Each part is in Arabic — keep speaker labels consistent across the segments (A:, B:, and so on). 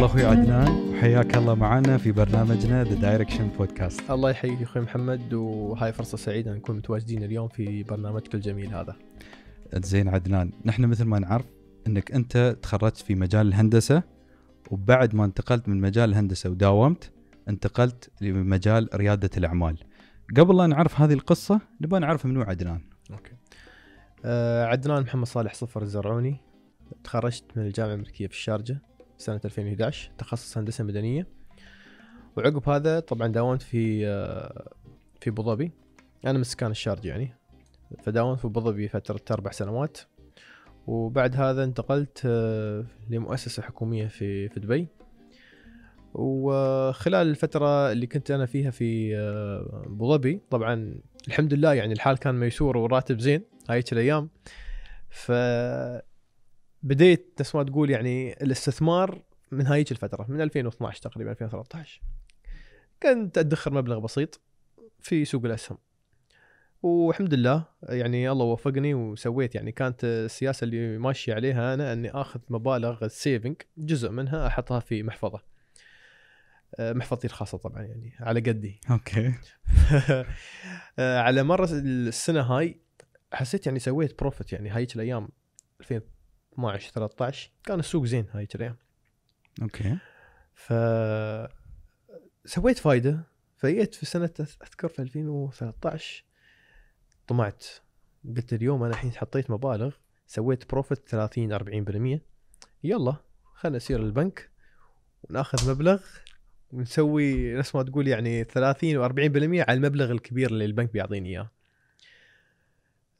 A: الله اخوي عدنان وحياك الله معنا في برنامجنا ذا دايركشن بودكاست
B: الله يحييك اخوي محمد وهاي فرصه سعيده نكون متواجدين اليوم في برنامجك الجميل هذا
A: زين عدنان نحن مثل ما نعرف انك انت تخرجت في مجال الهندسه وبعد ما انتقلت من مجال الهندسه وداومت انتقلت لمجال رياده الاعمال قبل لا نعرف هذه القصه نبغى نعرف منو عدنان
B: اوكي آه عدنان محمد صالح صفر الزرعوني تخرجت من الجامعه الامريكيه في الشارجه سنة 2011 تخصص هندسة مدنية وعقب هذا طبعا داومت في في ابو ظبي انا من سكان الشارجة يعني فداومت في ابو ظبي فترة اربع سنوات وبعد هذا انتقلت آه، لمؤسسة حكومية في في دبي وخلال الفترة اللي كنت أنا فيها في آه، أبو ظبي طبعا الحمد لله يعني الحال كان ميسور والراتب زين هايك الأيام ف بديت نفس ما تقول يعني الاستثمار من هايك الفتره من 2012 تقريبا 2013 كنت ادخر مبلغ بسيط في سوق الاسهم والحمد لله يعني الله وفقني وسويت يعني كانت السياسه اللي ماشي عليها انا اني اخذ مبالغ السيفنج جزء منها احطها في محفظه آه، محفظتي الخاصه طبعا يعني على قدي اوكي آه، على مر السنه هاي حسيت يعني سويت بروفيت يعني هايك الايام 12 13 كان السوق زين هاي الايام اوكي ف سويت فايده فجيت في سنه اذكر في 2013 طمعت قلت اليوم انا الحين حطيت مبالغ سويت بروفيت 30 40% يلا خلنا نسير البنك وناخذ مبلغ ونسوي نفس ما تقول يعني 30 و40% على المبلغ الكبير اللي البنك بيعطيني اياه.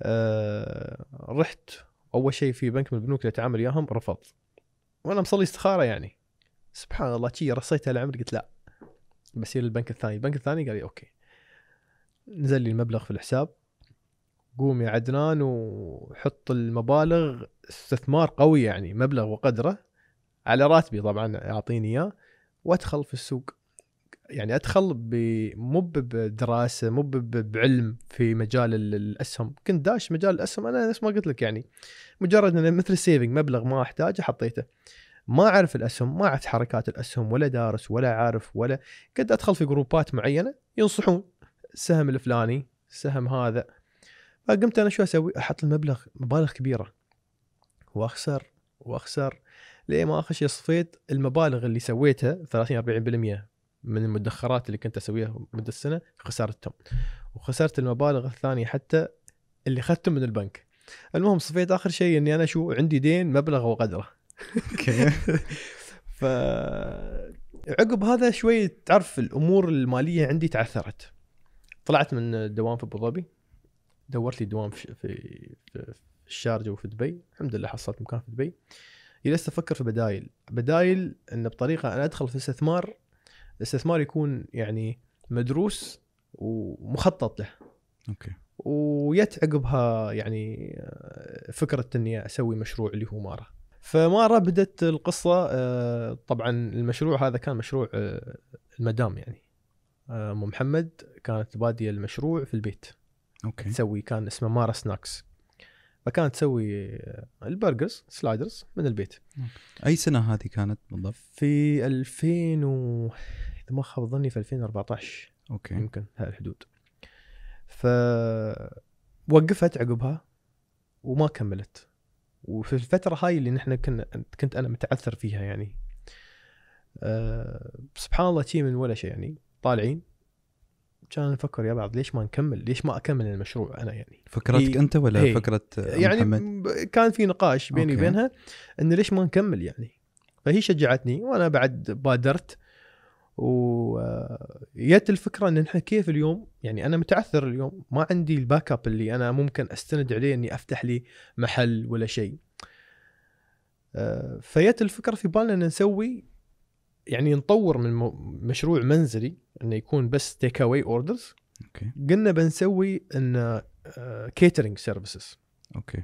B: أه رحت اول شيء في بنك من البنوك اللي اتعامل وياهم رفض وانا مصلي استخاره يعني سبحان الله شي رصيتها العمر قلت لا بسير للبنك الثاني البنك الثاني قال لي اوكي نزل لي المبلغ في الحساب قوم يا عدنان وحط المبالغ استثمار قوي يعني مبلغ وقدره على راتبي طبعا اعطيني اياه وادخل في السوق يعني ادخل مو بدراسه مو بعلم في مجال الاسهم كنت داش مجال الاسهم انا نفس ما قلت لك يعني مجرد انه مثل السيفنج مبلغ ما احتاجه حطيته ما اعرف الاسهم ما اعرف حركات الاسهم ولا دارس ولا عارف ولا قد ادخل في جروبات معينه ينصحون السهم الفلاني السهم هذا فقمت انا شو اسوي احط المبلغ مبالغ كبيره واخسر واخسر ليه ما اخش صفيت المبالغ اللي سويتها 30 40% من المدخرات اللي كنت اسويها مده السنه خسرتهم وخسرت المبالغ الثانيه حتى اللي اخذتهم من البنك المهم صفيت اخر شيء اني انا شو عندي دين مبلغ وقدره ف عقب هذا شوي تعرف الامور الماليه عندي تعثرت طلعت من الدوام في ابو ظبي دورت لي دوام في في الشارجه وفي دبي الحمد لله حصلت مكان في دبي جلست افكر في بدايل بدايل ان بطريقه انا ادخل في استثمار الاستثمار يكون يعني مدروس ومخطط له اوكي ويت عقبها يعني آه، فكره اني اسوي مشروع اللي هو مارا فمارا بدت القصه آه، طبعا المشروع هذا كان مشروع آه، المدام يعني ام محمد كانت باديه المشروع في البيت اوكي تسوي كان اسمه ماره سناكس فكانت تسوي البرجرز سلايدرز من البيت أوكي. اي سنه هذه كانت بالضبط في 2000 و اذا ما خاب ظني في 2014 اوكي يمكن هالحدود ف وقفت عقبها وما كملت وفي الفتره هاي اللي نحن كنا كنت انا متعثر فيها يعني أه سبحان الله شي من ولا شيء يعني طالعين كان نفكر يا بعض ليش ما نكمل ليش ما اكمل المشروع انا يعني فكرتك انت ولا هي. فكره يعني محمد؟ كان في نقاش بيني وبينها انه ليش ما نكمل يعني فهي شجعتني وانا بعد بادرت ويت الفكره ان احنا كيف اليوم يعني انا متعثر اليوم ما عندي الباك اب اللي انا ممكن استند عليه اني افتح لي محل ولا شيء آه، فجت الفكره في بالنا ان نسوي يعني نطور من مشروع منزلي انه يكون بس تيك اواي اوردرز اوكي قلنا بنسوي ان كيترنج آه، سيرفيسز اوكي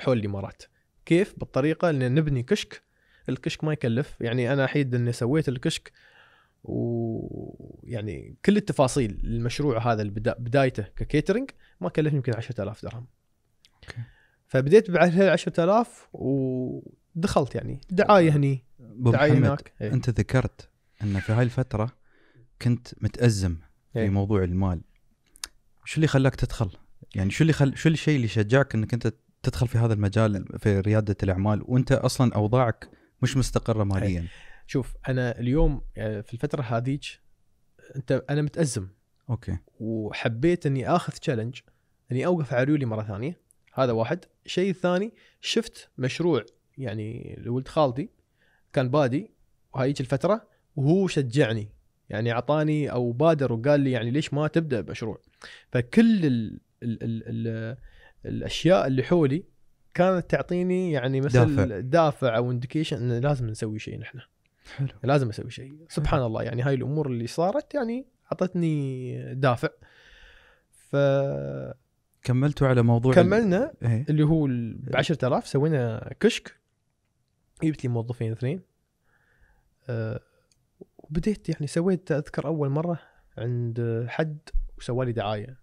B: حول الامارات كيف بالطريقه ان نبني كشك الكشك ما يكلف يعني انا حيد اني سويت الكشك ويعني كل التفاصيل المشروع هذا بدايته ككيترنج ما كلفني يمكن 10000 درهم. اوكي. فبديت بعد 10000 ودخلت يعني دعايه هني دعايه هناك ايه. انت
A: ذكرت ان في هاي الفتره كنت متازم في ايه. موضوع المال. شو اللي خلاك تدخل؟ يعني شو اللي خل... شو الشيء اللي شجعك انك انت تدخل في هذا المجال في رياده الاعمال وانت اصلا اوضاعك مش مستقره إيه. ماليا؟ ايه.
B: شوف انا اليوم يعني في الفتره هذيك انت انا متازم اوكي وحبيت اني اخذ تشالنج اني اوقف على ريولي مره ثانيه هذا واحد الشيء الثاني شفت مشروع يعني لولد خالتي كان بادي وهيك الفتره وهو شجعني يعني اعطاني او بادر وقال لي يعني ليش ما تبدا بمشروع فكل الـ الـ الـ الـ الاشياء اللي حولي كانت تعطيني يعني مثل دافع, دافع او انديكيشن انه لازم نسوي شيء نحن حلو لازم اسوي شيء سبحان الله يعني هاي الامور اللي صارت يعني اعطتني دافع ف
A: كملتوا على موضوع كملنا
B: ال... إيه. اللي هو ب 10000 سوينا كشك جبت لي موظفين اثنين أه وبديت يعني سويت اذكر اول مره عند حد وسوالي دعايه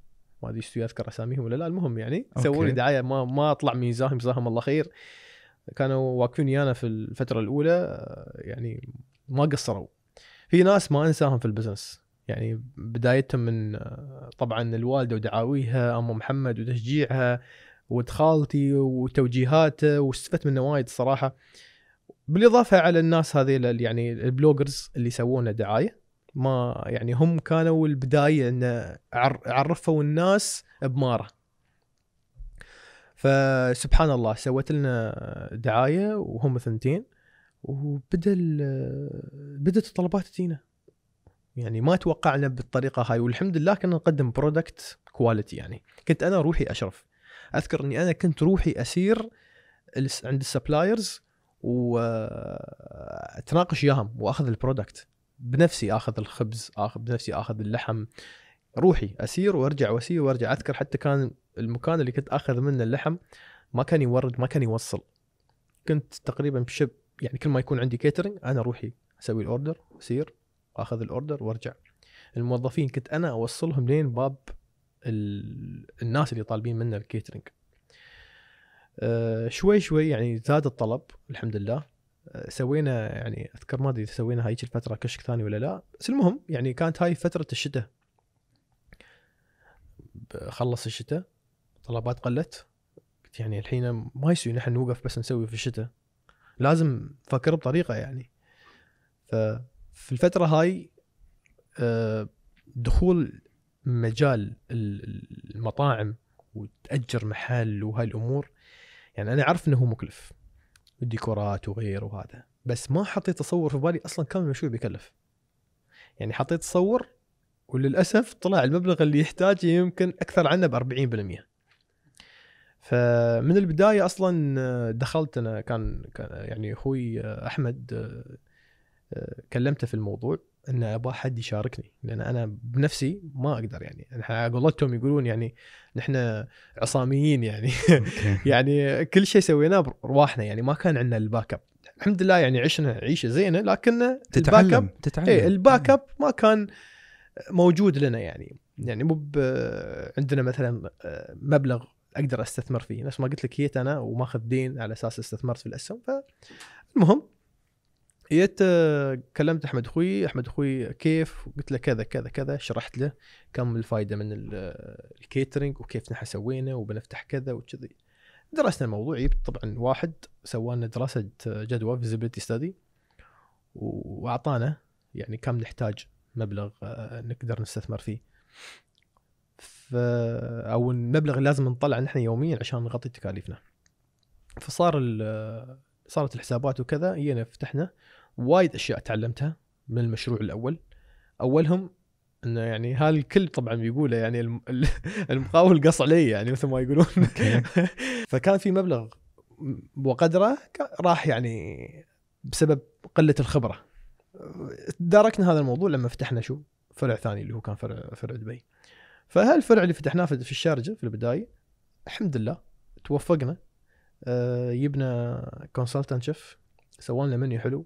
B: ما ادري اذكر اساميهم ولا لا المهم يعني سووا لي دعايه ما ما اطلع ميزاهم جزاهم الله خير كانوا واقفين ويانا في الفتره الاولى يعني ما قصروا في ناس ما انساهم في البزنس يعني بدايتهم من طبعا الوالده ودعاويها ام محمد وتشجيعها ود خالتي وتوجيهاته واستفدت منه وايد صراحه بالاضافه على الناس هذه يعني البلوجرز اللي يسوون دعايه ما يعني هم كانوا البدايه ان عرفوا الناس بماره فسبحان الله سوت لنا دعايه وهم ثنتين وبدا بدات الطلبات تجينا يعني ما توقعنا بالطريقه هاي والحمد لله كنا نقدم برودكت كواليتي يعني كنت انا روحي اشرف اذكر اني انا كنت روحي اسير عند السبلايرز واتناقش وياهم واخذ البرودكت بنفسي اخذ الخبز اخذ بنفسي اخذ اللحم روحي اسير وارجع واسير وارجع اذكر حتى كان المكان اللي كنت اخذ منه اللحم ما كان يورد ما كان يوصل كنت تقريبا بشب يعني كل ما يكون عندي كيترنج انا روحي اسوي الاوردر اسير اخذ الاوردر وارجع الموظفين كنت انا اوصلهم لين باب الناس اللي طالبين منه الكيترنج أه شوي شوي يعني زاد الطلب الحمد لله أه سوينا يعني اذكر ما ادري سوينا هاي الفتره كشك ثاني ولا لا بس المهم يعني كانت هاي فتره الشتاء خلص الشتاء طلبات قلت قلت يعني الحين ما يسوي نحن نوقف بس نسوي في الشتاء لازم نفكر بطريقه يعني ففي الفتره هاي آه، دخول مجال المطاعم وتاجر محل وهاي الامور يعني انا اعرف انه هو مكلف الديكورات وغيره وهذا بس ما حطيت تصور في بالي اصلا كم المشروع بيكلف يعني حطيت تصور وللاسف طلع المبلغ اللي يحتاجه يمكن اكثر عنه ب 40% فمن البدايه اصلا دخلت انا كان يعني اخوي احمد كلمته في الموضوع ان ابغى حد يشاركني لان انا بنفسي ما اقدر يعني على قولتهم يقولون يعني نحن عصاميين يعني يعني كل شيء سويناه برواحنا يعني ما كان عندنا الباك اب الحمد لله يعني عشنا عيشه زينه لكن تتعلم الباك اب تتعلم اي الباك اب ما كان موجود لنا يعني يعني مو عندنا مثلا آه، مبلغ اقدر استثمر فيه نفس ما قلت لك جيت انا وماخذ دين على اساس استثمرت في الاسهم فالمهم جيت آه، كلمت احمد اخوي احمد اخوي كيف قلت له كذا كذا كذا شرحت له كم الفائده من آه، الكيترنج وكيف نحن سوينا وبنفتح كذا وكذي درسنا الموضوع جبت طبعا واحد سوى لنا دراسه جدوى فيزيبيليتي ستدي واعطانا يعني كم نحتاج مبلغ آه، آه، نقدر نستثمر فيه ف او المبلغ اللي لازم نطلعه نحن يوميا عشان نغطي تكاليفنا فصار آه، صارت الحسابات وكذا جينا فتحنا وايد اشياء تعلمتها من المشروع الاول اولهم انه يعني هذا الكل طبعا بيقوله يعني المقاول قص علي يعني مثل ما يقولون فكان في مبلغ وقدره راح يعني بسبب قله الخبره تداركنا هذا الموضوع لما فتحنا شو فرع ثاني اللي هو كان فرع فرع دبي فهالفرع اللي فتحناه في الشارجه في البدايه الحمد لله توفقنا آه، جبنا كونسلتنت شيف سوى لنا منيو حلو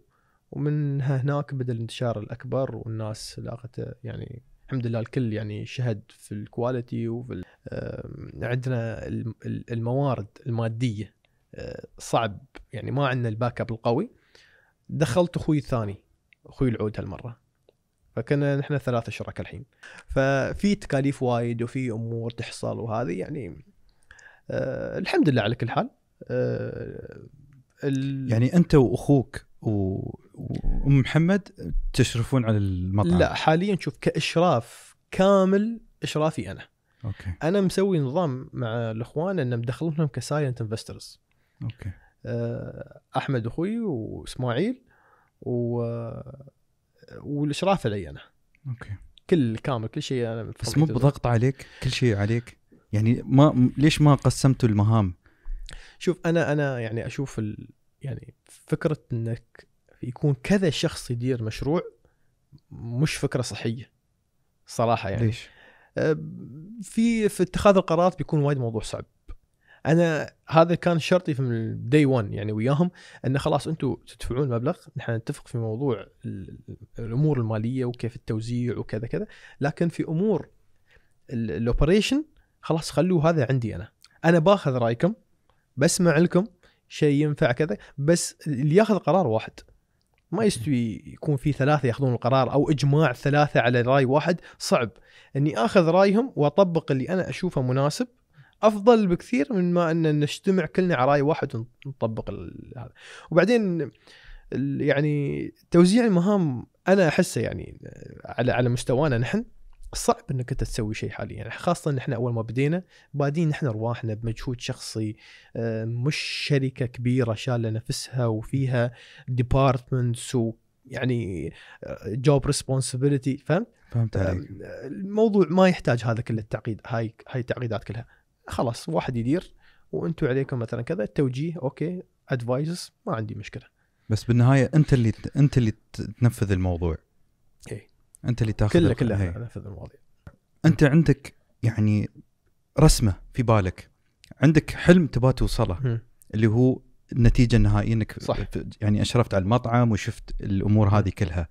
B: ومن هناك بدا الانتشار الاكبر والناس لاقت يعني الحمد لله الكل يعني شهد في الكواليتي وفي آه، عندنا الموارد الماديه آه، صعب يعني ما عندنا الباك اب القوي دخلت اخوي الثاني اخوي العود هالمره فكنا نحن ثلاثة شركاء الحين ففي تكاليف وايد وفي امور تحصل وهذه يعني أه الحمد لله على كل حال أه يعني
A: انت واخوك وام محمد تشرفون على المطعم لا
B: حاليا شوف كاشراف كامل اشرافي انا اوكي انا مسوي نظام مع الاخوان ان مدخلهم كسايلنت انفسترز اوكي آه، احمد اخوي واسماعيل و والاشراف علي انا اوكي كل كامل كل شيء انا بس مو بضغط
A: عليك كل شيء عليك يعني ما ليش ما قسمتوا المهام
B: شوف انا انا يعني اشوف ال... يعني فكره انك يكون كذا شخص يدير مشروع مش فكره صحيه صراحه يعني ليش؟ في في اتخاذ القرارات بيكون وايد موضوع صعب انا هذا كان شرطي في دي 1 يعني وياهم انه خلاص انتم تدفعون مبلغ نحن نتفق في موضوع الامور الماليه وكيف التوزيع وكذا كذا لكن في امور الاوبريشن خلاص خلوه هذا عندي انا انا باخذ رايكم بسمع لكم شيء ينفع كذا بس اللي ياخذ قرار واحد ما يستوي يكون في ثلاثه ياخذون القرار او اجماع ثلاثه على راي واحد صعب اني اخذ رايهم واطبق اللي انا اشوفه مناسب افضل بكثير من ما ان نجتمع كلنا على راي واحد ونطبق هذا وبعدين يعني توزيع المهام انا احسه يعني على على مستوانا نحن صعب انك انت تسوي شيء حاليا يعني خاصه ان احنا اول ما بدينا بادين نحن رواحنا بمجهود شخصي آه، مش شركه كبيره شاله نفسها وفيها ديبارتمنتس ويعني جوب ريسبونسبيلتي فهمت؟ فهمت عليك الموضوع ما يحتاج هذا كل التعقيد هاي هاي التعقيدات كلها خلاص واحد يدير وانتم عليكم مثلا كذا التوجيه اوكي ادفايزز ما عندي مشكله
A: بس بالنهايه انت اللي انت اللي تنفذ الموضوع اي
B: انت اللي تاخذ كله كله إيه. انفذ المواضيع
A: انت عندك يعني رسمه في بالك عندك حلم تبغى توصله اللي هو النتيجه النهائيه انك صح. يعني اشرفت على المطعم وشفت الامور هذه كلها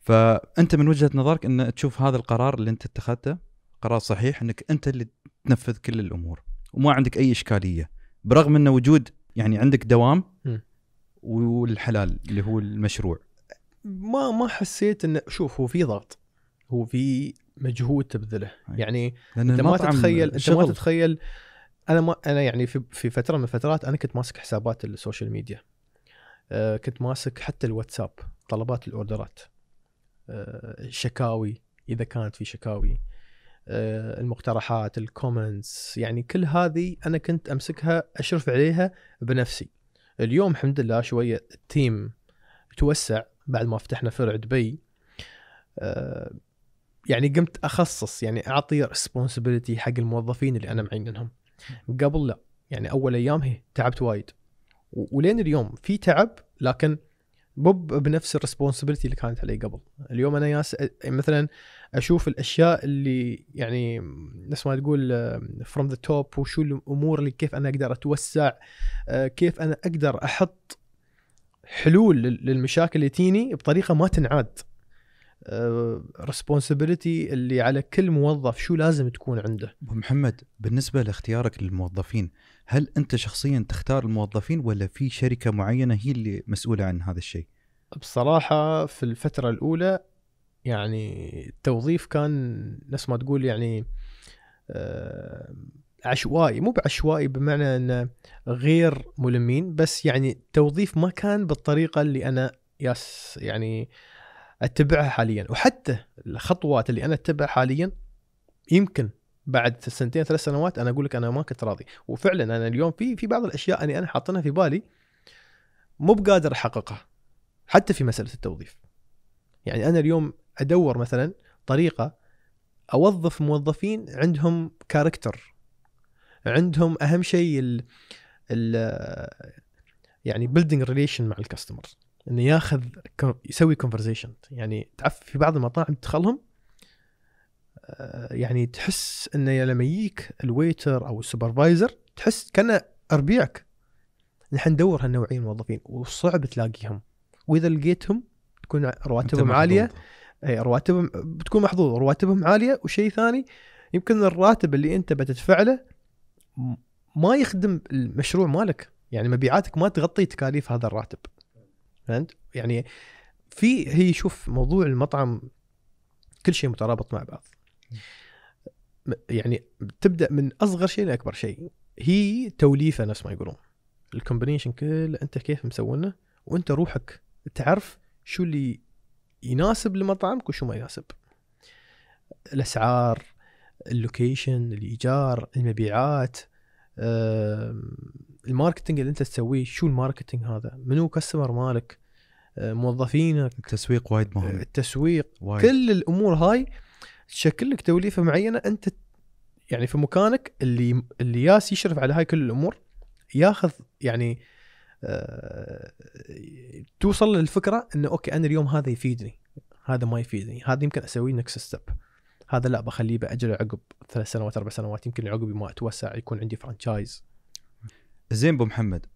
A: فانت من وجهه نظرك ان تشوف هذا القرار اللي انت اتخذته قرار صحيح انك انت اللي تنفذ كل الامور وما عندك اي اشكاليه برغم ان وجود يعني عندك دوام والحلال اللي هو المشروع
B: ما ما حسيت انه شوف هو في ضغط هو في مجهود تبذله يعني انت ما تتخيل انت ما تتخيل انا ما انا يعني في في فتره من الفترات انا كنت ماسك حسابات السوشيال ميديا أه كنت ماسك حتى الواتساب طلبات الاوردرات أه شكاوي اذا كانت في شكاوي آه، المقترحات الكومنتس يعني كل هذه انا كنت امسكها اشرف عليها بنفسي اليوم الحمد لله شويه التيم توسع بعد ما فتحنا فرع دبي آه، يعني قمت اخصص يعني اعطي ريسبونسبيلتي حق الموظفين اللي انا معينهم قبل لا يعني اول ايام هي تعبت وايد ولين اليوم في تعب لكن مو بنفس الريسبونسبيلتي اللي كانت علي قبل اليوم انا ياس مثلا اشوف الاشياء اللي يعني نفس ما تقول فروم ذا توب وشو الامور اللي كيف انا اقدر اتوسع آه، كيف انا اقدر احط حلول للمشاكل اللي تيني بطريقه ما تنعاد ريسبونسبيلتي آه، اللي على كل موظف شو لازم تكون
A: عنده محمد بالنسبه لاختيارك للموظفين هل انت شخصيا تختار الموظفين ولا في شركه معينه هي اللي مسؤوله عن هذا الشيء
B: بصراحه في الفتره الاولى يعني التوظيف كان نفس ما تقول يعني آه، عشوائي مو بعشوائي بمعنى انه غير ملمين بس يعني التوظيف ما كان بالطريقه اللي انا ياس يعني اتبعها حاليا وحتى الخطوات اللي انا اتبعها حاليا يمكن بعد سنتين ثلاث سنوات انا اقول لك انا ما كنت راضي وفعلا انا اليوم في في بعض الاشياء اني انا حاطنها في بالي مو بقادر احققها حتى في مساله التوظيف يعني انا اليوم ادور مثلا طريقه اوظف موظفين عندهم كاركتر عندهم اهم شيء ال ال يعني بيلدينج ريليشن مع الكاستمرز انه ياخذ يسوي كونفرزيشن يعني تعرف في بعض المطاعم تدخلهم آه، يعني تحس انه لما يجيك الويتر او السوبرفايزر تحس كانه ربيعك نحن ندور هالنوعيه من الموظفين وصعب تلاقيهم واذا لقيتهم تكون رواتبهم عاليه اي رواتبهم بتكون محظوظ رواتبهم عاليه وشيء ثاني يمكن الراتب اللي انت بتدفع له ما يخدم المشروع مالك يعني مبيعاتك ما تغطي تكاليف هذا الراتب فهمت يعني في هي شوف موضوع المطعم كل شيء مترابط مع بعض يعني تبدا من اصغر شيء لاكبر شيء هي توليفه نفس ما يقولون الكومبينيشن كله انت كيف مسوينه وانت روحك تعرف شو اللي يناسب لمطعمك وشو ما يناسب الاسعار اللوكيشن الايجار المبيعات الماركتنج اللي انت تسويه شو الماركتنج هذا منو كاستمر مالك آه، موظفينك التسويق وايد مهم التسويق وايد. كل الامور هاي تشكل لك توليفه معينه انت يعني في مكانك اللي اللي ياس يشرف على هاي كل الامور ياخذ يعني أه توصل للفكره انه اوكي انا اليوم هذا يفيدني هذا ما يفيدني هذا يمكن اسويه نكست ستيب هذا لا بخليه باجله عقب ثلاث سنوات اربع سنوات يمكن عقب ما اتوسع يكون عندي فرانشايز
A: زين ابو محمد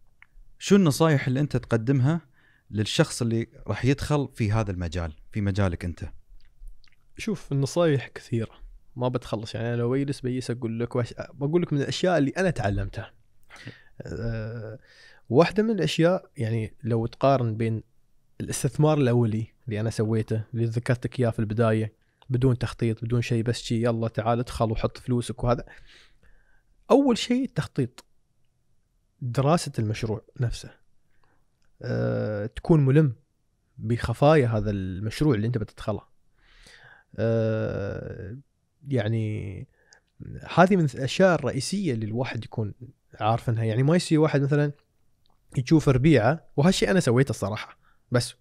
A: شو النصايح اللي انت تقدمها للشخص اللي راح يدخل في هذا المجال في مجالك انت
B: شوف النصايح كثيره ما بتخلص يعني انا لو بجلس بجلس اقول لك وش... بقول لك من الاشياء اللي انا تعلمتها أه... واحده من الاشياء يعني لو تقارن بين الاستثمار الاولي اللي انا سويته اللي ذكرت لك اياه في البدايه بدون تخطيط بدون شيء بس شيء يلا تعال ادخل وحط فلوسك وهذا اول شيء التخطيط دراسه المشروع نفسه أه... تكون ملم بخفايا هذا المشروع اللي انت بتدخله آه، يعني هذه من الاشياء الرئيسيه اللي الواحد يكون عارف انها يعني ما يصير واحد مثلا يشوف ربيعه وهالشيء انا سويته الصراحه بس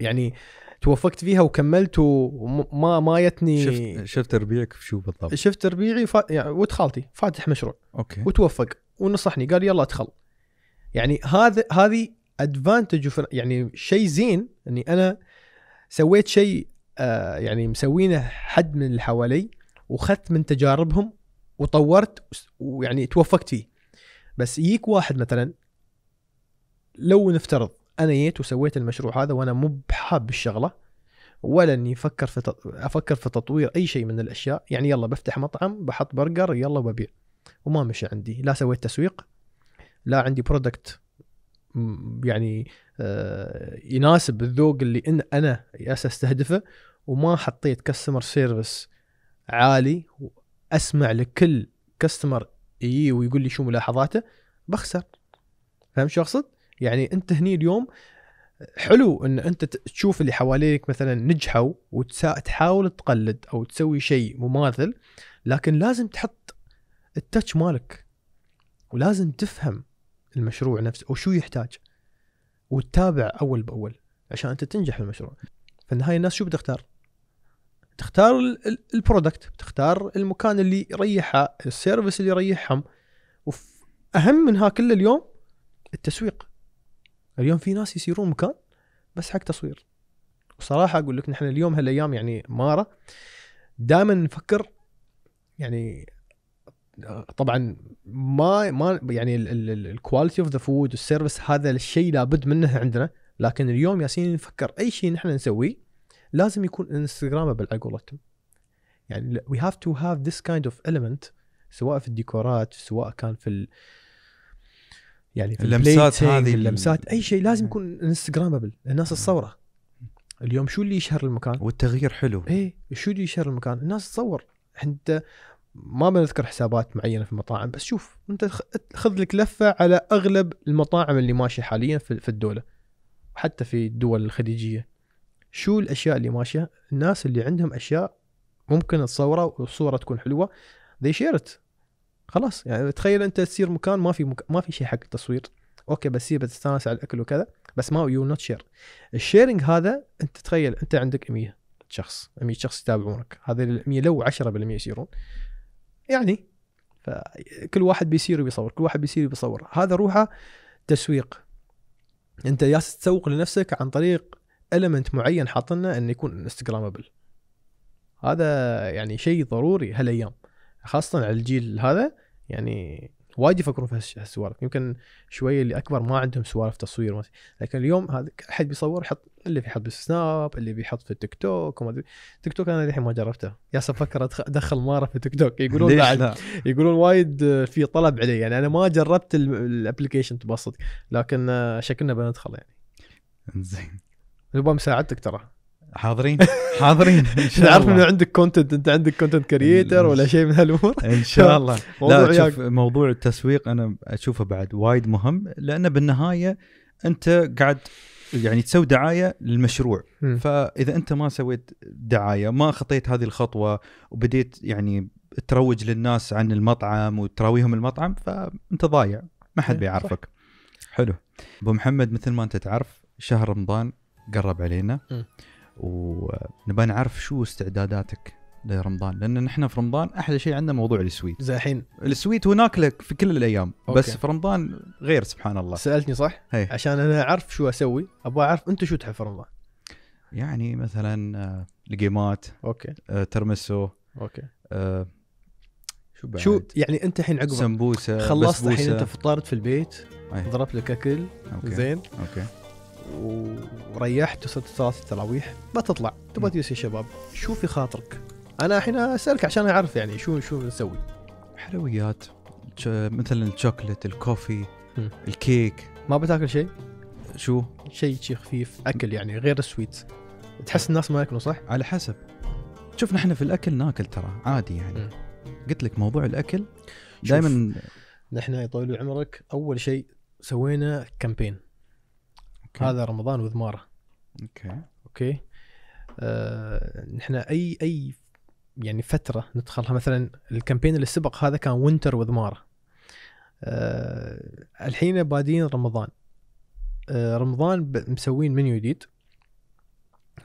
B: يعني توفقت فيها وكملت وما ما يتني
A: شفت شفت ربيعك في شو بالضبط؟
B: شفت ربيعي فا يعني ولد خالتي فاتح مشروع اوكي وتوفق ونصحني قال يلا ادخل يعني هذا هذه ادفانتج يعني شيء زين اني انا سويت شيء آه، يعني مسوينه حد من اللي حوالي وخذت من تجاربهم وطورت ويعني توفقت فيه بس يجيك واحد مثلا لو نفترض انا جيت وسويت المشروع هذا وانا مو بحاب الشغله ولا اني افكر في افكر في تطوير اي شيء من الاشياء يعني يلا بفتح مطعم بحط برجر يلا وببيع وما مشى عندي لا سويت تسويق لا عندي برودكت يعني آه، يناسب الذوق اللي إن انا ياس استهدفه وما حطيت كاستمر سيرفيس عالي واسمع لكل كاستمر يجي ويقول لي شو ملاحظاته بخسر فهمت شو اقصد؟ يعني انت هني اليوم حلو ان انت تشوف اللي حواليك مثلا نجحوا وتحاول تقلد او تسوي شيء مماثل لكن لازم تحط التاتش مالك ولازم تفهم المشروع نفسه وشو يحتاج وتتابع اول باول عشان انت تنجح في المشروع في النهايه الناس شو بتختار؟ تختار البرودكت بتختار المكان اللي يريحها السيرفيس اللي يريحهم واهم منها كل اليوم التسويق اليوم في ناس يسيرون مكان بس حق تصوير وصراحه اقول لك نحن اليوم هالايام يعني ماره دائما نفكر يعني طبعا ما ما يعني الكواليتي اوف ذا فود والسيرفيس هذا الشيء لابد منه عندنا لكن اليوم ياسين نفكر اي شيء نحن نسويه لازم يكون انستغرامبل على قولتهم يعني وي هاف تو هاف ذيس كايند اوف element سواء في الديكورات سواء كان في ال... يعني في اللمسات هذه اللمسات اي شيء لازم يكون انستغرامبل الناس تصوره اليوم شو اللي يشهر المكان والتغيير حلو اي شو اللي يشهر المكان الناس تصور انت ما بنذكر حسابات معينه في المطاعم بس شوف انت خذ لك لفه على اغلب المطاعم اللي ماشيه حاليا في الدوله حتى في الدول الخليجيه شو الاشياء اللي ماشيه الناس اللي عندهم اشياء ممكن تصوره والصوره تكون حلوه ذي شيرت خلاص يعني تخيل انت تصير مكان ما في مك... ما في شيء حق التصوير اوكي بس هي بتستانس على الاكل وكذا بس ما يو نوت شير الشيرنج هذا انت تخيل انت عندك 100 شخص 100 شخص يتابعونك هذول ال 100 لو 10% يصيرون يعني فكل واحد بيصير وبيصور كل واحد بيصير وبيصور هذا روحه تسويق انت يا تسوق لنفسك عن طريق المنت معين حاطنه انه يكون انستغرامبل هذا يعني شيء ضروري هالايام خاصه على الجيل هذا يعني وايد يفكرون في هالسوالف يمكن شويه اللي اكبر ما عندهم سوالف تصوير مثل. لكن اليوم هذا حد بيصور يحط اللي بيحط بالسناب اللي بيحط في التيك توك وما ادري تيك توك انا للحين ما جربته يا فكر ادخل ماره في تيك توك يقولون بعد يقولون وايد في طلب علي يعني انا ما جربت الابلكيشن تبسط لكن شكلنا بندخل يعني زين نبغى مساعدتك ترى حاضرين حاضرين نعرف انه عندك كونتنت انت عندك كونتنت كريتر ولا شيء من هالامور ان شاء الله لا شوف
A: موضوع التسويق انا اشوفه بعد وايد مهم لانه بالنهايه انت قاعد يعني تسوي دعايه للمشروع م. فاذا انت ما سويت دعايه ما خطيت هذه الخطوه وبديت يعني تروج للناس عن المطعم وتراويهم المطعم فانت ضايع ما حد إيه، بيعرفك حلو ابو محمد مثل ما انت تعرف شهر رمضان قرب علينا م. ونبغى نعرف شو استعداداتك لرمضان لان نحن في رمضان احلى شيء عندنا موضوع السويت زي الحين السويت هناك لك في كل الايام أوكي. بس في رمضان غير سبحان الله سالتني
B: صح هي. إيه. عشان انا اعرف شو اسوي ابغى اعرف انت شو تحب في رمضان
A: يعني مثلا الجيمات آه، اوكي آه ترمسو اوكي آه شو بعد؟ شو يعني انت الحين عقب سمبوسه خلصت الحين انت
B: فطرت في البيت إيه. ضربت لك اكل أوكي. زين اوكي وريحت وصلت صلاه التراويح بتطلع تبغى تجلس يا شباب شو في خاطرك؟ انا الحين اسالك عشان اعرف يعني شو شو نسوي حلويات مثلا الشوكلت الكوفي م. الكيك ما بتاكل شيء؟ شو؟ شيء شيء خفيف اكل يعني غير السويت تحس الناس ما ياكلوا صح؟ على حسب شوف نحن في الاكل ناكل ترى عادي يعني م. قلت لك موضوع الاكل دائما نحن يا طويل عمرك اول شيء سوينا كامبين أوكي. هذا رمضان وذماره اوكي اوكي آه، نحن اي اي يعني فتره ندخلها مثلا الكامبين اللي سبق هذا كان وينتر وذماره آه، الحين بادين رمضان آه، رمضان مسوين منيو جديد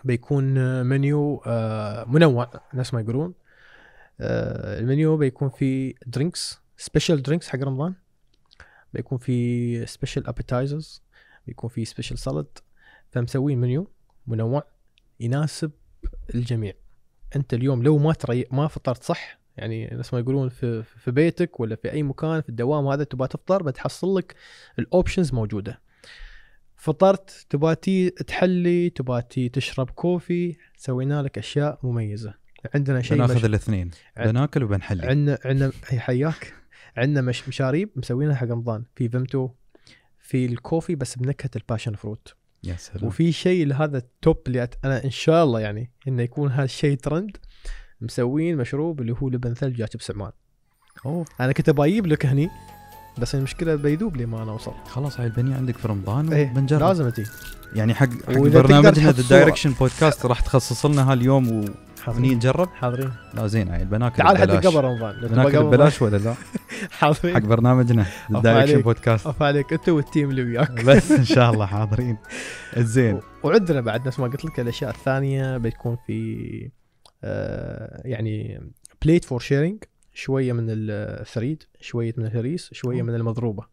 B: بيكون منيو آه، منوع نفس ما يقولون آه، المنيو بيكون فيه درينكس سبيشال درينكس حق رمضان بيكون في سبيشال ابيتايزرز يكون فيه سبيشل سالد فمسوين منيو منوع يناسب الجميع انت اليوم لو ما تري ما فطرت صح يعني نفس ما يقولون في, في بيتك ولا في اي مكان في الدوام هذا تبغى تفطر بتحصل لك الاوبشنز موجوده فطرت تباتي تحلي تباتي تشرب كوفي سوينا لك اشياء مميزه عندنا شيء بناخذ مش... الاثنين بناكل وبنحلي عندنا عندنا حياك عندنا مش... مشاريب مسوينها حق رمضان في فيمتو في الكوفي بس بنكهه الباشن فروت يا سلام وفي شيء لهذا التوب اللي انا ان شاء الله يعني انه يكون هذا الشيء ترند مسوين مشروب اللي هو لبن ثلج جاتب سمان اوه انا كنت باجيب لك هني بس المشكله بيدوب لي ما انا اوصل خلاص هاي البنيه عندك في رمضان ايه وبنجرب لازم تجي يعني حق, حق برنامجنا ذا دايركشن
A: بودكاست راح تخصص لنا هاليوم و... حاضرين نجرب حاضرين لا زين هاي بناكل تعال حتى قبل رمضان بناكل ببلاش ولا لا؟ حاضرين حق برنامجنا الدايركشن بودكاست اوف
B: عليك انت والتيم اللي وياك بس ان شاء الله حاضرين زين وعندنا بعد نفس ما قلت لك الاشياء الثانيه بتكون في آه يعني بليت فور شيرنج شويه من الثريد شويه من الهريس شويه من المضروبه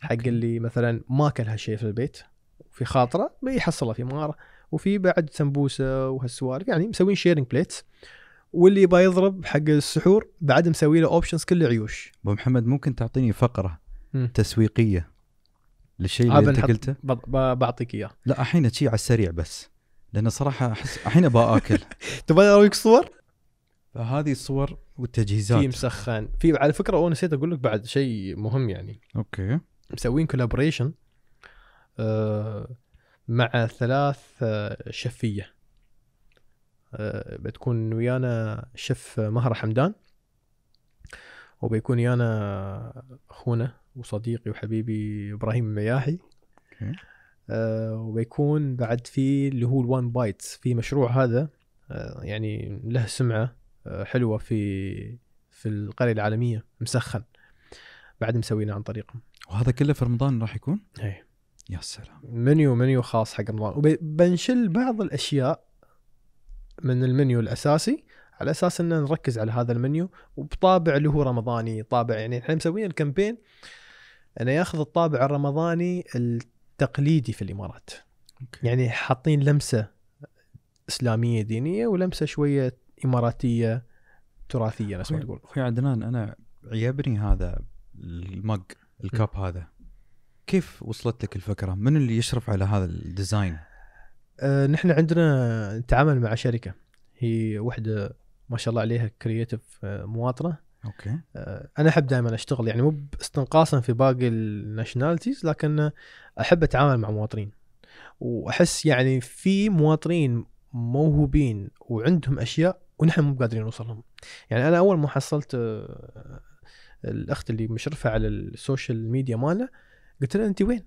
B: حق اللي مثلا ما كل هالشيء في البيت في خاطره بيحصله في مغاره وفي بعد سمبوسه وهالسوالف يعني مسوين شيرنج بليتس واللي يبغى يضرب حق السحور بعد مسوي له اوبشنز كل عيوش ابو محمد ممكن تعطيني فقره
A: م. تسويقيه للشيء اللي انت قلته بعطيك اياه لا الحين شيء على السريع بس لان صراحه احس الحين ابغى اكل تبغى اوريك
B: صور؟ فهذه الصور والتجهيزات في مسخن في على فكره انا نسيت اقول لك بعد شيء مهم يعني اوكي مسوين كولابوريشن آه مع ثلاث آه، شفيه آه، بتكون ويانا شف مهرة حمدان وبيكون ويانا اخونا وصديقي وحبيبي ابراهيم المياحي آه، وبيكون بعد في اللي هو الوان بايتس في مشروع هذا يعني له سمعه حلوه في في القريه العالميه مسخن بعد مسوينا عن طريقهم وهذا كله في رمضان راح يكون؟ ايه يا سلام منيو منيو خاص حق رمضان وبنشل بعض الاشياء من المنيو الاساسي على اساس ان نركز على هذا المنيو وبطابع اللي هو رمضاني طابع يعني احنا مسويين الكامبين انه ياخذ الطابع الرمضاني التقليدي في الامارات أوكي. يعني حاطين لمسه اسلاميه دينيه ولمسه شويه اماراتيه تراثيه نفس ما تقول اخوي عدنان
A: انا عيبني هذا المج الكاب هذا كيف وصلت لك الفكره؟ من اللي يشرف على هذا الديزاين؟
B: آه، نحن عندنا نتعامل مع شركه هي وحده ما شاء الله عليها كرييتف آه، مواطنه اوكي آه، انا احب دائما اشتغل يعني مو استنقاصا في باقي الناشوناليتيز لكن احب اتعامل مع مواطنين واحس يعني في مواطنين موهوبين وعندهم اشياء ونحن مو قادرين نوصلهم يعني انا اول ما حصلت آه، الاخت اللي مشرفه على السوشيال ميديا مالنا قلت له انت وين؟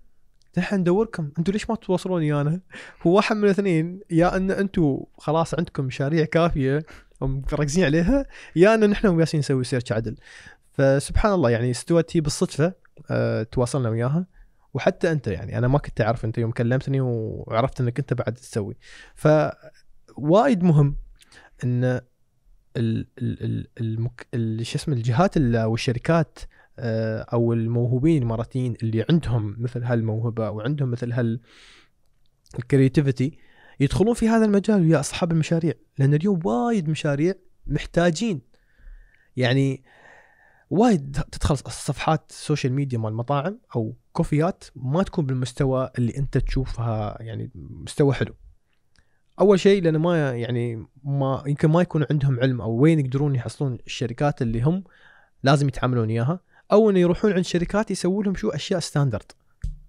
B: نحن ندوركم انتم ليش ما تتواصلون انا؟ هو واحد من الاثنين يا ان انتم خلاص عندكم مشاريع كافيه ومركزين عليها يا ان نحن قاسين نسوي سيرش عدل فسبحان الله يعني استوت هي بالصدفه أه تواصلنا وياها وحتى انت يعني انا ما كنت اعرف انت يوم كلمتني وعرفت انك انت بعد تسوي فوايد مهم ان ال ال ال شو اسمه الجهات والشركات آه، او الموهوبين الاماراتيين اللي عندهم مثل هالموهبه وعندهم مثل هال الكريتيفيتي يدخلون في هذا المجال ويا اصحاب المشاريع لان اليوم وايد مشاريع محتاجين يعني وايد تدخل صفحات السوشيال ميديا مال مطاعم او كوفيات ما تكون بالمستوى اللي انت تشوفها يعني مستوى حلو اول شيء لان ما يعني ما يمكن ما يكون عندهم علم او وين يقدرون يحصلون الشركات اللي هم لازم يتعاملون وياها او انه يروحون عند شركات يسوون لهم شو اشياء ستاندرد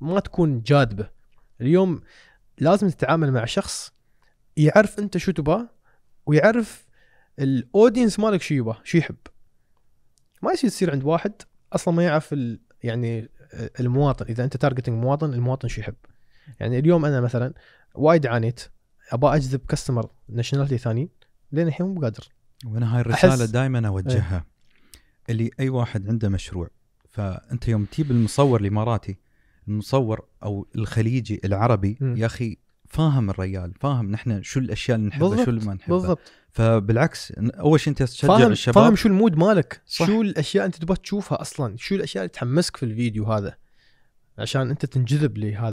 B: ما تكون جاذبه اليوم لازم تتعامل مع شخص يعرف انت شو تباه ويعرف الاودينس مالك شو يبغى شو يحب ما يصير تصير عند واحد اصلا ما يعرف ال... يعني المواطن اذا انت تارجتنج مواطن المواطن شو يحب يعني اليوم انا مثلا وايد عانيت ابى اجذب كاستمر ناشوناليتي ثانيين لين الحين مو قادر وانا هاي الرساله دائما اوجهها
A: اللي اي واحد عنده مشروع فانت يوم تجيب المصور الاماراتي المصور او الخليجي العربي م. يا اخي فاهم الريال فاهم نحن شو الاشياء اللي نحبها شو اللي ما نحبها بالضبط فبالعكس اول شيء انت تشجع فاهم الشباب فاهم شو
B: المود مالك صح. شو الاشياء انت تبغى تشوفها اصلا شو الاشياء اللي تحمسك في الفيديو هذا عشان انت تنجذب لهذا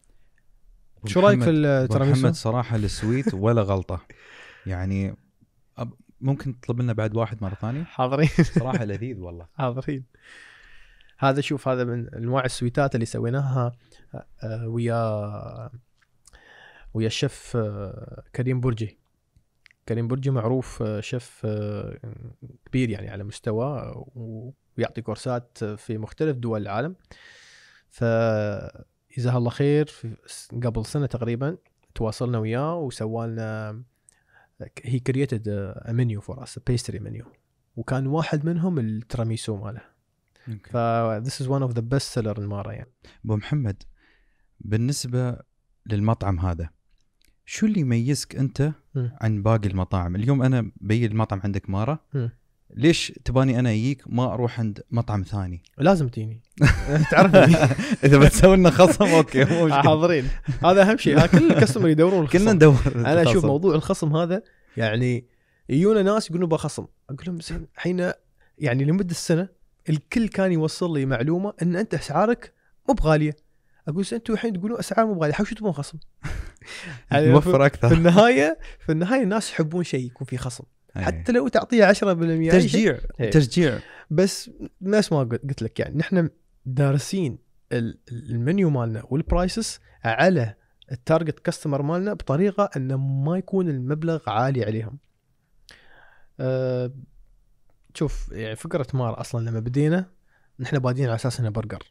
B: شو رايك في التراميسو محمد
A: صراحه السويت ولا غلطه يعني ممكن تطلب لنا بعد واحد مره ثانيه؟ حاضرين صراحه لذيذ والله
B: حاضرين هذا شوف هذا من انواع السويتات اللي سويناها آه، ويا ويا الشيف آه، كريم برجي كريم برجي معروف آه، شيف كبير يعني على مستوى ويعطي كورسات في مختلف دول العالم فجزاه الله خير قبل سنه تقريبا تواصلنا وياه وسوالنا هي كرييتد منيو فور اس بيستري منيو وكان واحد منهم التراميسو ماله ف ذس از ون اوف ذا بيست سيلر الماره يعني ابو محمد
A: بالنسبه للمطعم هذا شو اللي يميزك انت عن باقي المطاعم اليوم انا بي المطعم عندك ماره ليش تباني انا اجيك ما اروح عند مطعم ثاني؟ لازم تجيني تعرفني اذا بتسوي لنا خصم اوكي مو مشكله حاضرين هذا اهم شيء كل الكستمر يدورون الخصم كلنا ندور انا اشوف موضوع
B: الخصم هذا يعني يجونا ناس يقولون بخصم اقول لهم زين الحين يعني لمده السنه الكل كان يوصل لي معلومه ان انت اسعارك مو بغاليه اقول انتم الحين تقولون اسعار مو بغاليه شو تبون خصم؟ موفر يعني اكثر في النهايه في النهايه الناس يحبون شيء يكون فيه خصم إيه. حتى لو تعطيه 10% تشجيع إيه. تشجيع بس نفس ما قلت لك يعني نحن دارسين المنيو مالنا والبرايسس على التارجت كاستمر مالنا بطريقه انه ما يكون المبلغ عالي عليهم. أه شوف يعني فكره مار اصلا لما بدينا نحن بادين على اساس انه برجر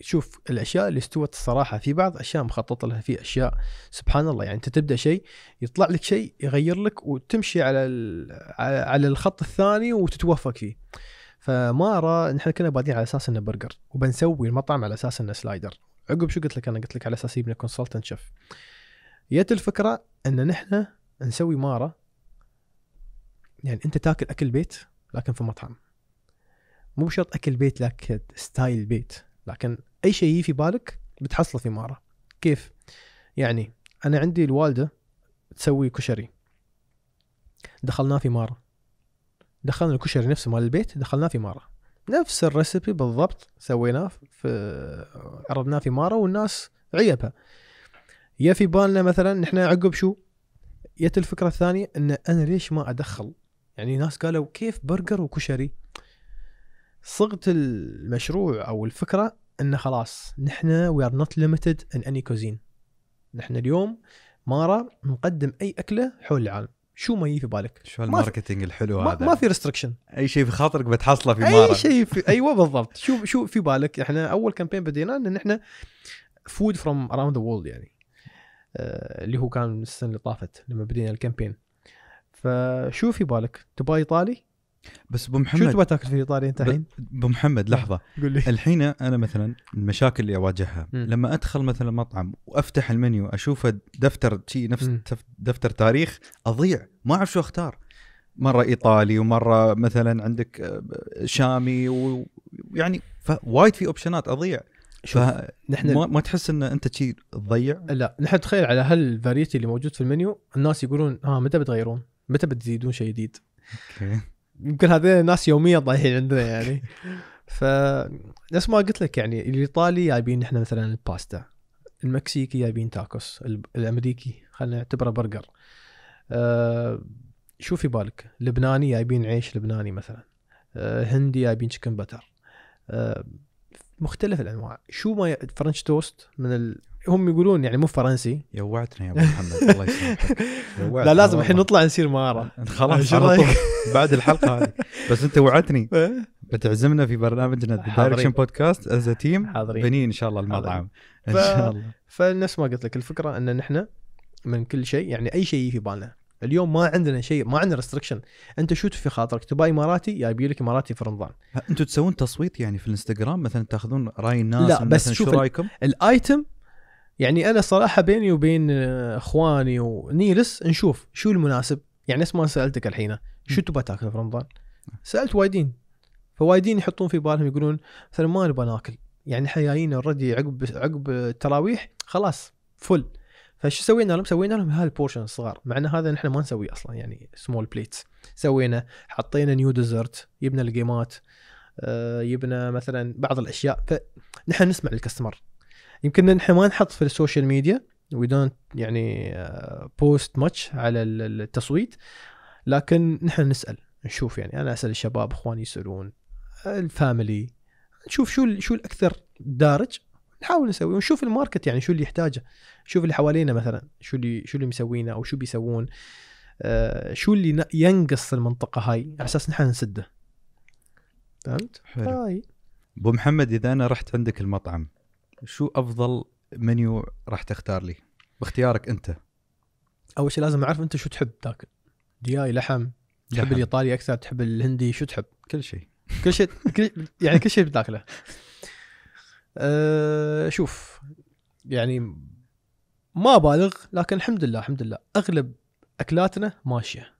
B: شوف الاشياء اللي استوت الصراحه في بعض اشياء مخطط لها في اشياء سبحان الله يعني انت تبدا شيء يطلع لك شيء يغير لك وتمشي على على الخط الثاني وتتوفق فيه فما ارى نحن كنا بادين على اساس انه برجر وبنسوي المطعم على اساس انه سلايدر عقب شو قلت لك انا قلت لك على اساس يبني كونسلتنت شيف جت الفكره ان نحن نسوي ماره يعني انت تاكل اكل بيت لكن في مطعم مو بشرط اكل بيت لكن ستايل بيت لكن اي شيء يجي في بالك بتحصله في ماره كيف يعني انا عندي الوالده تسوي كشري دخلناه في ماره دخلنا الكشري نفسه مال البيت دخلناه في ماره نفس الريسبي بالضبط سويناه في عرضناه في ماره والناس عيبها يا في بالنا مثلا نحن عقب شو جت الفكره الثانيه ان انا ليش ما ادخل يعني ناس قالوا كيف برجر وكشري صغت المشروع او الفكره انه خلاص نحن وي ار نوت ليمتد ان اني كوزين نحن اليوم مارا نقدم اي اكله حول العالم شو ما يجي في بالك شو الماركتينج الحلو ما هذا ما في ريستركشن
A: اي شيء في خاطرك بتحصله في مارا اي شيء
B: ايوه بالضبط شو شو في بالك احنا اول كامبين بديناه ان احنا فود فروم اراوند ذا وورلد يعني آه اللي هو كان السنه اللي طافت لما بدينا الكامبين فشو في بالك تبغى ايطالي بس ابو محمد شو تبغى تاكل في ايطاليا انت الحين؟ ابو محمد لحظه قول لي
A: الحين انا مثلا المشاكل اللي اواجهها م.
B: لما ادخل مثلا
A: مطعم وافتح المنيو اشوف دفتر شي نفس م. دفتر تاريخ اضيع ما اعرف شو اختار مره ايطالي ومره مثلا عندك آه، شامي
B: ويعني وايد في اوبشنات اضيع شوف نحن ما, ما تحس ان انت شي تضيع؟ لا نحن تخيل على هالفاريتي اللي موجود في المنيو الناس يقولون ها آه، متى بتغيرون؟ متى بتزيدون شيء جديد؟ اوكي يمكن هذين الناس يوميا طايحين عندنا يعني ف نفس ما قلت لك يعني الايطالي جايبين احنا مثلا الباستا المكسيكي جايبين تاكوس الامريكي خلينا نعتبره برجر أه شو في بالك لبناني جايبين عيش لبناني مثلا أه هندي جايبين تشيكن بتر أه مختلف الانواع شو ما فرنش توست من هم يقولون يعني مو فرنسي جوعتنا يا ابو محمد الله يسلمك لا لازم الحين نطلع نصير مارة خلاص على طول بعد الحلقه هذه بس انت وعدتني إيه؟ بتعزمنا
A: في برنامجنا دايركشن بودكاست از تيم بنين ان شاء الله المطعم ان شاء الله
B: فنفس ما قلت لك الفكره ان نحن من كل شيء يعني اي شيء في بالنا اليوم ما عندنا شيء ما عندنا ريستركشن انت شو في خاطرك تبغى اماراتي يا يبي لك اماراتي في رمضان انتم
A: تسوون تصويت يعني في الانستغرام مثلا تاخذون راي
B: الناس لا بس شوف رايكم الايتم يعني انا صراحه بيني وبين اخواني ونيلس نشوف شو المناسب يعني نفس ما سالتك الحين شو تبغى تاكل في رمضان سالت وايدين فوايدين يحطون في بالهم يقولون مثلا ما نبغى ناكل يعني حيايين اوريدي عقب عقب التراويح خلاص فل فشو سوينا لهم؟ سوينا لهم هالبورشن الصغار مع ان هذا نحن ما نسويه اصلا يعني سمول بليتس سوينا حطينا نيو ديزرت جبنا الجيمات آه، جبنا مثلا بعض الاشياء فنحن نسمع الكستمر يمكن نحن ما نحط في السوشيال ميديا وي دونت يعني بوست آه، ماتش على التصويت لكن نحن نسال نشوف يعني انا اسال الشباب اخواني يسالون الفاميلي نشوف شو شو الاكثر دارج نحاول نسوي ونشوف الماركت يعني شو اللي يحتاجه شوف اللي حوالينا مثلا شو اللي شو اللي مسوينه او شو بيسوون آه، شو اللي ينقص المنطقه هاي على اساس نحن نسده فهمت؟ حلو هاي. ابو محمد اذا انا رحت عندك المطعم شو افضل
A: منيو راح تختار لي باختيارك انت
B: اول شيء لازم اعرف انت شو تحب تاكل دياي لحم تحب لحم. الايطالي اكثر تحب الهندي شو تحب كل شيء كل شيء يعني كل شيء بتاكله أه... شوف يعني ما بالغ لكن الحمد لله الحمد لله اغلب اكلاتنا ماشيه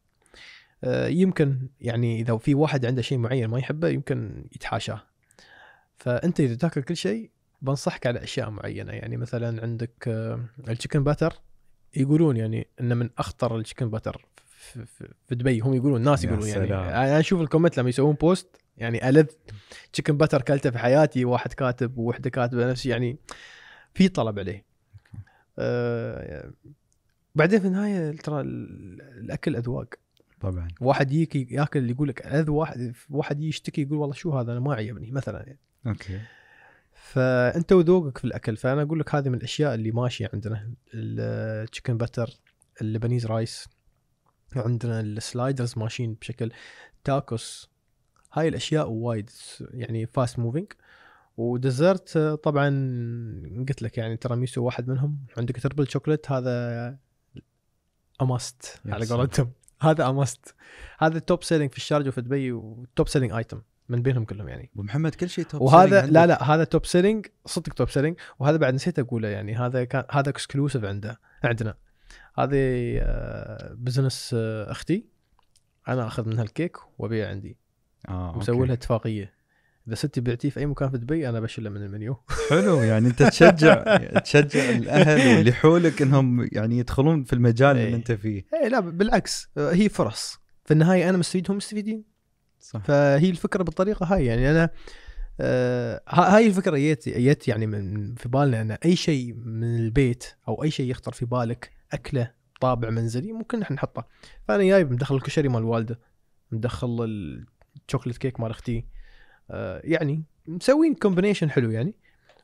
B: أه يمكن يعني اذا في واحد عنده شيء معين ما يحبه يمكن يتحاشاه فانت اذا تاكل كل شيء بنصحك على اشياء معينه يعني مثلا عندك آه، التشيكن باتر يقولون يعني انه من اخطر التشيكن باتر في دبي هم يقولون الناس يقولون يعني انا اشوف الكومنت لما يسوون بوست يعني الذ تشيكن باتر كلته في حياتي واحد كاتب ووحده كاتبه نفسي يعني في طلب عليه آه بعدين في النهايه ترى الاكل اذواق طبعا واحد يجيك ياكل يقول لك اذ واحد واحد يشتكي يقول والله شو هذا انا ما عجبني مثلا يعني اوكي فانت وذوقك في الاكل فانا اقول لك هذه من الاشياء اللي ماشيه عندنا التشيكن بتر اللبنيز رايس عندنا السلايدرز ماشيين بشكل تاكوس هاي الاشياء وايد يعني فاست موفينج وديزرت طبعا قلت لك يعني تراميسو واحد منهم عندك تربل شوكلت هذا اماست على قولتهم هذا اماست هذا التوب سيلينج في الشارجه وفي دبي والتوب سيلينج ايتم من بينهم كلهم يعني ابو محمد كل شيء توب وهذا لا لا هذا توب سيلينج صدق توب سيلينج وهذا بعد نسيت اقوله يعني هذا كان هذا اكسكلوسيف عنده عندنا هذه بزنس آه، آه، اختي انا اخذ منها الكيك وابيع عندي اه مسوي لها اتفاقيه اذا ستي بعتيه في اي مكان في دبي انا بشله من المنيو
A: حلو يعني انت تشجع تشجع الاهل واللي حولك انهم يعني يدخلون في المجال اللي إيه. انت فيه
B: اي لا بالعكس هي فرص في النهايه انا مستفيد هم مستفيدين صح. فهي الفكره بالطريقه هاي يعني انا آه هاي الفكره جت جت يعني من في بالنا ان اي شيء من البيت او اي شيء يخطر في بالك اكله طابع منزلي ممكن احنا نحطه فانا جايب مدخل الكشري مال الوالده مدخل الشوكليت كيك مال اختي آه يعني مسوين كومبينيشن حلو يعني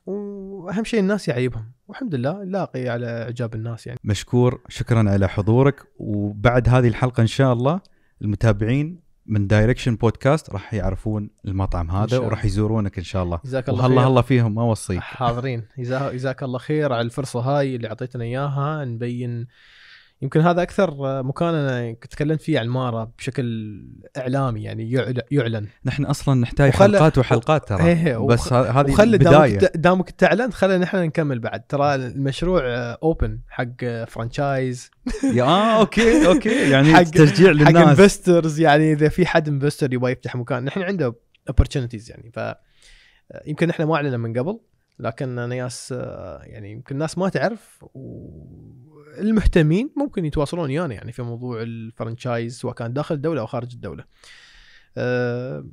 B: واهم شيء الناس يعيبهم والحمد لله لاقي على اعجاب الناس يعني
A: مشكور شكرا على حضورك وبعد هذه الحلقه ان شاء الله المتابعين من دايركشن بودكاست راح يعرفون المطعم هذا وراح يزورونك ان شاء الله جزاك الله وهلا هلا فيهم ما اوصيك
B: حاضرين جزاك الله خير على الفرصه هاي اللي اعطيتنا اياها نبين يمكن هذا اكثر مكان انا تكلمت فيه عن الماره بشكل اعلامي يعني يعلن
A: نحن اصلا نحتاج وخل... حلقات وحلقات ترى هي إيه، إيه، هي بس هذه البدايه دامك,
B: دامك تعلن خلينا نحن نكمل بعد ترى المشروع اوبن حق فرانشايز
A: اه اوكي اوكي يعني حق تشجيع للناس حق
B: انفسترز يعني اذا في حد انفستر يبغى يفتح مكان نحن عنده اوبورتونيتيز يعني ف يمكن احنا ما اعلنا من قبل لكن ناس يعني يمكن الناس ما تعرف و المهتمين ممكن يتواصلون ويانا يعني, في موضوع الفرنشايز سواء كان داخل الدوله او خارج الدوله. آه،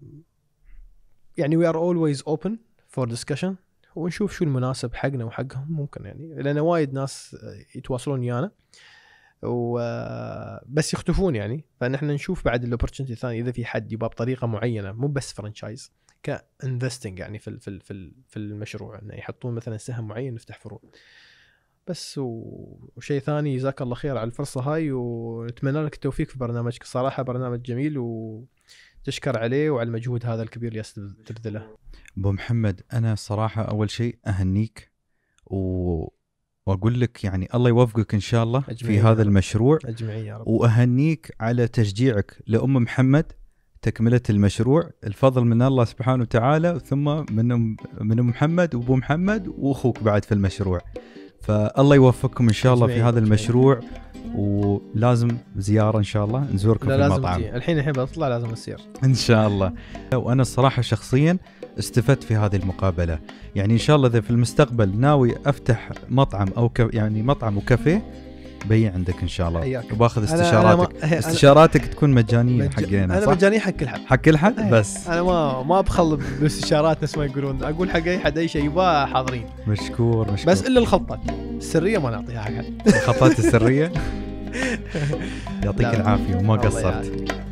B: يعني وي ار اولويز اوبن فور ديسكشن ونشوف شو المناسب حقنا وحقهم ممكن يعني لان وايد ناس يتواصلون ويانا وبس آه، يختفون يعني فنحن نشوف بعد الاوبرتونتي الثانيه اذا في حد يبغى بطريقه معينه مو بس فرنشايز كانفستنج يعني في في في المشروع انه يحطون مثلا سهم معين نفتح فروع. بس وشيء ثاني جزاك الله خير على الفرصه هاي ونتمنى لك التوفيق في برنامجك الصراحه برنامج جميل وتشكر عليه وعلى المجهود هذا الكبير اللي تبذله
A: ابو محمد انا صراحه اول شيء اهنيك و واقول لك يعني الله يوفقك ان شاء الله في هذا المشروع اجمعين يا رب واهنيك على تشجيعك لام محمد تكمله المشروع الفضل من الله سبحانه وتعالى ثم من من محمد وابو محمد واخوك بعد في المشروع فالله يوفقكم ان شاء الله في هذا المشروع ولازم زياره ان شاء الله نزوركم لا في لازم المطعم
B: تي. الحين الحين بطلع لازم أسير
A: ان شاء الله وانا الصراحه شخصيا استفدت في هذه المقابله يعني ان شاء الله اذا في المستقبل ناوي افتح مطعم او يعني مطعم وكافيه بي عندك ان شاء الله حياك وباخذ استشاراتك أنا أنا ما... استشاراتك أنا... تكون مجانيه مج... حقين انا مجانيه حق كل حد حق كل حد إيه. بس
B: انا ما ما بخل بالاستشارات نفس ما يقولون اقول حق اي حد اي شيء يباه حاضرين مشكور مشكور بس الا الخطه السريه ما نعطيها حق الخطات السريه يعطيك العافيه وما قصرت